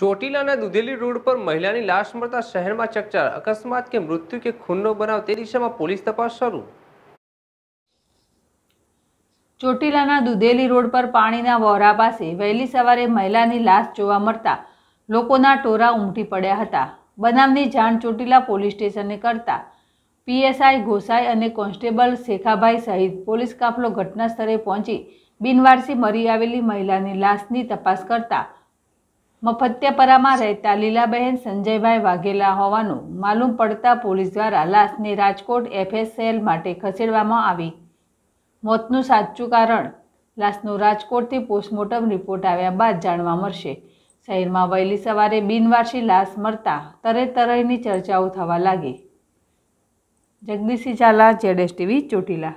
ચોટીલાના દુધેલી road પર મહિલાની લાશ મળતા શહેરમાં ચકચાર અકસ્માત કે મૃત્યુ કે ખૂનનો બનાવ તે દિશામાં પોલીસ તપાસ શરૂ ચોટીલાના દુધેલી રોડ પર પાણીના વહોરા પાસે વહેલી સવારે મહિલાની લાશ જોવા મળતા લોકોના ટોરા ઉમટી પડ્યા હતા બનાવની જાણ ચોટીલા પોલીસ સ્ટેશને કરતા પીએસઆઈ ગોસાઈ અને કોન્સ્ટેબલ શેખાભાઈ સહિત પોલીસ કાફલો ઘટના સ્થળે પહોંચી બિનવારસી મરી આવેલી મહિલાની લાશની તપાસ કરતા મફત્યપરામાં રહેતા લીલાબહેન સંજયભાઈ વાઘેલા હોવાનું માલુમ પડતા પોલીસ દ્વારા લાશને રાજકોટ એફએસએલ માટે ખસેડવામાં આવી મોતનું સાચું કારણ લાશનો રાજકોટથી પોસ્ટમોર્ટમ રિપોર્ટ આવ્યા બાદ જાણવા મળશે શહેરમાં વહેલી સવારે બિનવારસી લાશ મળતા તરેતરહીની ચર્ચાઓ થવા લાગી જગદીશી ઝાલા જેડેશ ટીવી ચોટીલા